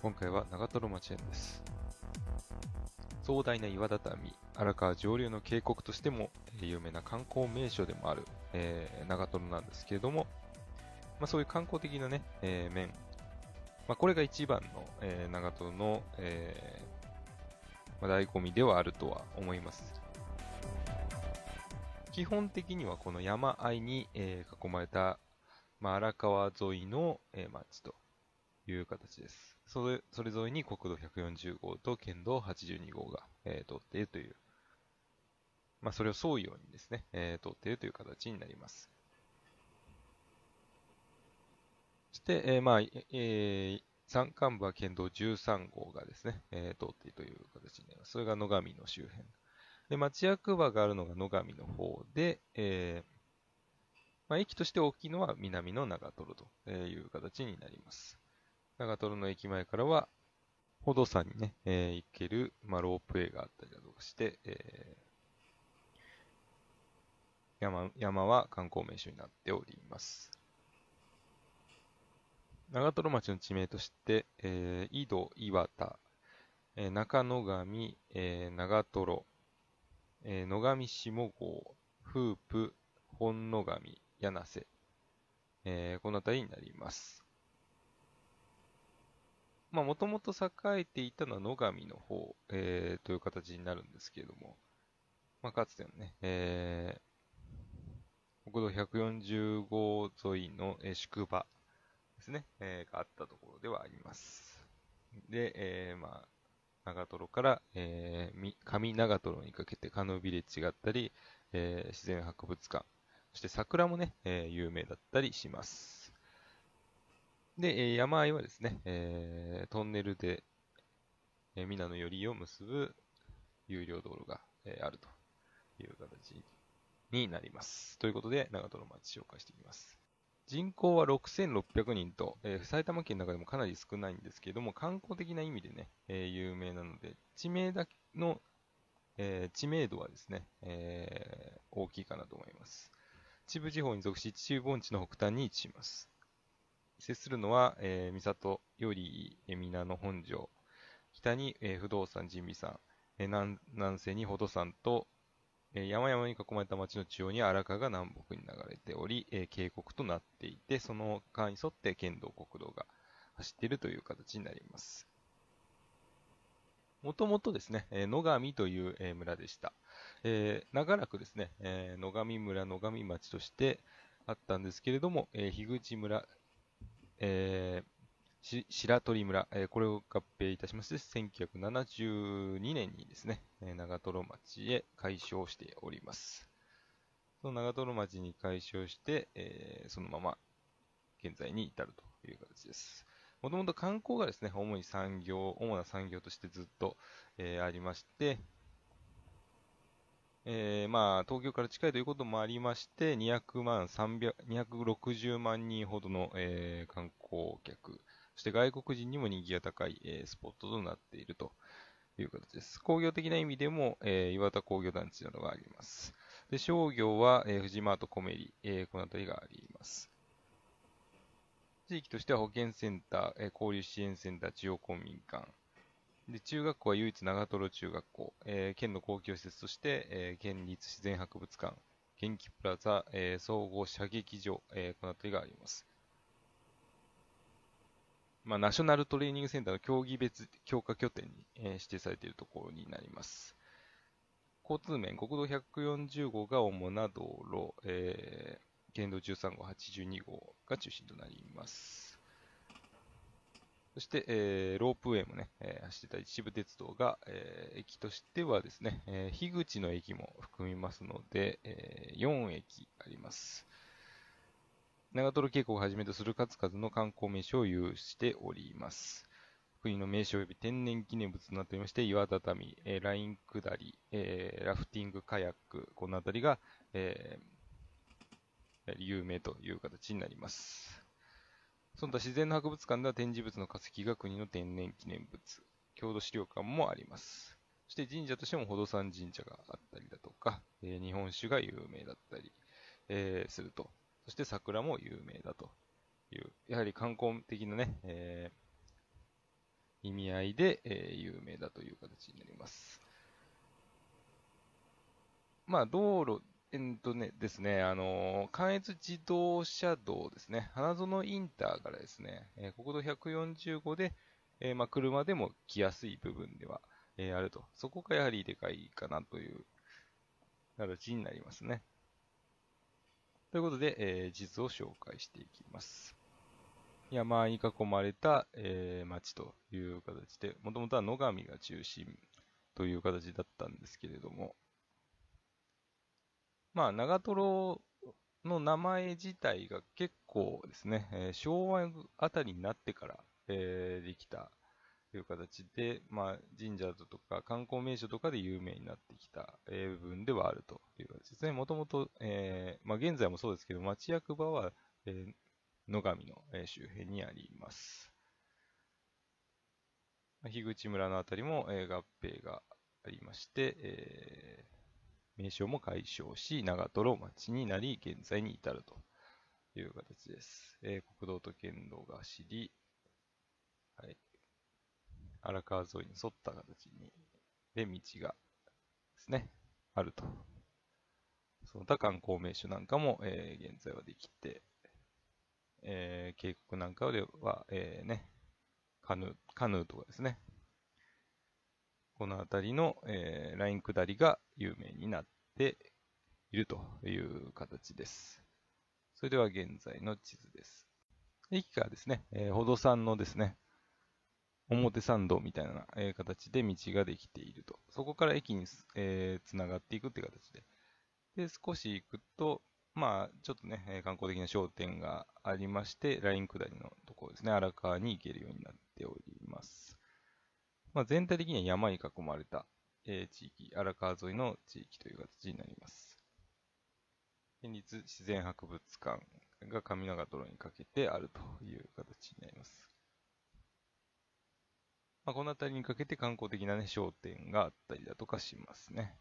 今回は長瀞町園です。壮大な岩畳、荒川上流の渓谷としても有名な観光名所でもある、えー、長瀞なんですけれども、まあ、そういう観光的なね、えー、面、まあ、これが一番の、えー、長瀞の、えー、まあ、醍醐味ではあるとは思います。基本的にはこの山あいに、えー、囲まれた、まあ、荒川沿いの、えー、町という形です。それ、それぞれに国土140号と県道82号が、えー、通っているという、まあ、それを沿うようにですね、えー、通っているという形になります。そして、えー、まあ、えー、山間部は県道13号がですね、えー、通っているという形になります。それが野上の周辺。で、町役場があるのが野上の方で、えー、まあ、駅として大きいのは南の長瀞という形になります。長瀞の駅前からは、歩道山にね、えー、行ける、まあ、ロープウェイがあったりだとかして、えー、山、山は観光名所になっております。長瀞町の地名として、えー、井戸、岩田、えー、中野上、えー、長瀞、えー、野上下郷、フープ、本野上、柳瀬、えー、この辺りになります。まあ、もともと栄えていたのは野上の方、えー、という形になるんですけれども、まあ、かつてのね、えー、国道145沿いの、えー、宿場ですね、えー、があったところではあります。で、えー、まあ、長瀞から、えー、上長瀞にかけてカヌービレッジがあったり、えー、自然博物館、そして桜もね、えー、有名だったりします。で、山あいはですね、えー、トンネルで、えー、ミナの寄りを結ぶ有料道路が、えー、あるという形になります。ということで、長門の町紹介していきます。人口は6600人と、えー、埼玉県の中でもかなり少ないんですけれども、観光的な意味でね、えー、有名なので、地名だの、えー、知名度はですね、え大きいかなと思います。秩父地方に属し、秩父盆地の北端に位置します。接するのは、えー、三郷より皆の本庄、北に、えー、不動産神美山、えー、南南西に保土山と、えー、山々に囲まれた町の中央に荒川が南北に流れており、えー、渓谷となっていて、その川に沿って県道国道が走っているという形になります。もともとですね、え野上という、え村でした。えー、長らくですね、えー、野上村、野上町としてあったんですけれども、えー、樋口村、えー、白鳥村、えー、これを合併いたしまして、1972年にですね、えー、長瀞町へ改称しております。その長瀞町に改称して、えー、そのまま現在に至るという形です。もともと観光がですね、主に産業、主な産業としてずっと、えー、ありまして、えー、まあ、東京から近いということもありまして、200万、3 6 0万人ほどの、えー、観光客、そして外国人にも人気が高い、えー、スポットとなっているということです。工業的な意味でも、えー、岩田工業団地などがあります。で、商業は、えー、藤間とコメリ、えー、この辺りがあります。地域としては保健センター、えー、交流支援センター、中央公民館、で、中学校は唯一長瀞中学校、えー、県の公共施設として、えー、県立自然博物館、元気プラザ、えー、総合射撃場、えー、この辺りがあります。まあ、ナショナルトレーニングセンターの競技別強化拠点に、えー、指定されているところになります。交通面、国道140号が主な道路、えー、県道13号、82号が中心となります。そして、えー、ロープウェイもね、えー、走ってた秩父鉄道が、えー、駅としてはですね、えー、樋口の駅も含みますので、えー、4駅あります。長瀞渓谷をはじめとする数々の観光名所を有しております。国の名所及び天然記念物となっておりまして、岩畳、えー、ライン下り、えー、ラフティング、カヤック、この辺りが、えー、有名という形になります。その他自然の博物館では展示物の化石が国の天然記念物、郷土資料館もあります。そして神社としても、ほど山神社があったりだとか、えー、日本酒が有名だったり、えー、すると。そして桜も有名だという、やはり観光的なね、えー、意味合いで、え有名だという形になります。まあ、道路えっとね、ですね、あの、関越自動車道ですね、花園インターからですね、えー、国道145で、えー、まあ、車でも来やすい部分では、えー、あると。そこがやはりでかいかなという形になりますね。ということで、えー、地図を紹介していきます。山に囲まれた、えー、町という形で、もともとは野上が中心という形だったんですけれども、まあ、長瀞の名前自体が結構ですね、えー、昭和あたりになってから、えー、できたという形で、まあ、神社とか観光名所とかで有名になってきた、部分ではあるという形ですね。もともと、えー、まあ、現在もそうですけど、町役場は、えー、野上の、え周辺にあります。樋口村のあたりも、えー、合併がありまして、えー名称も解消し、長瀞町になり、現在に至るという形です。えー、国道と県道が走り、はい、荒川沿いに沿った形に、で、道がですね、あると。その他観光名所なんかも、えー、現在はできて、えー、渓谷なんかでは、えー、ね、カヌカヌーとかですね、この辺りの、えー、ライン下りが有名になっているという形です。それでは現在の地図です。駅からですね、えー、ほさ山のですね、表参道みたいな、え形で道ができていると。そこから駅につ、えー、繋がっていくって形で。で、少し行くと、まあ、ちょっとね、えー、観光的な商店がありまして、ライン下りのところですね、荒川に行けるようになっております。まあ、全体的には山に囲まれた、えー、地域、荒川沿いの地域という形になります。県立自然博物館が上長泥にかけてあるという形になります。まあ、この辺りにかけて観光的な、ね、商店があったりだとかしますね。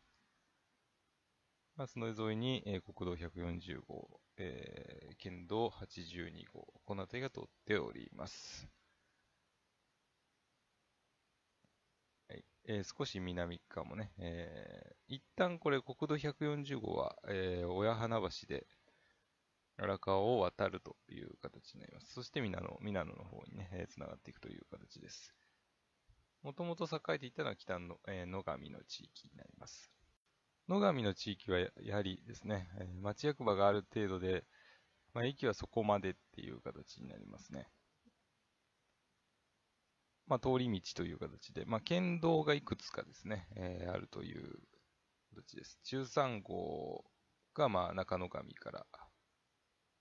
まあ、その沿いに、えー、国道140号、えー、県道82号、この辺りが通っております。えー、少し南側もね、えー、一旦これ国土140号は、えー、親花橋で荒川を渡るという形になります。そして皆野、皆野の方にね、えー、繋がっていくという形です。もともと栄えていたのは北の、えー、野上の地域になります。野上の地域はややはりですね、えー、町役場がある程度で、まあ、駅はそこまでっていう形になりますね。まあ、通り道という形で、まあ、県道がいくつかですね、えー、あるという形です。13号が、まあ、中野上から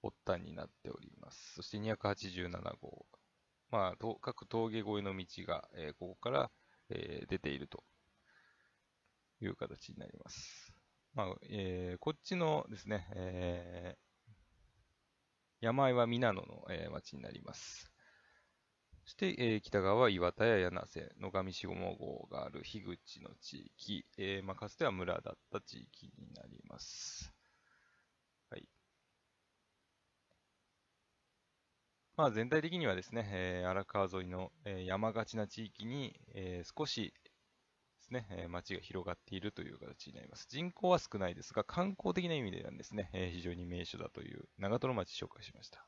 発端になっております。そして287号。まあ、各峠越えの道が、えー、ここから、えー、出ているという形になります。まあ、えー、こっちのですね、えー、山あいは皆野の、えー、町になります。そして、えー、北側は岩田や柳瀬、野上下号がある樋口の地域、えー、まあ、かつては村だった地域になります。はい。まあ、全体的にはですね、えー、荒川沿いの、え山がちな地域に、え少しですね、え街が広がっているという形になります。人口は少ないですが、観光的な意味でなんですね、え非常に名所だという長瀞町紹介しました。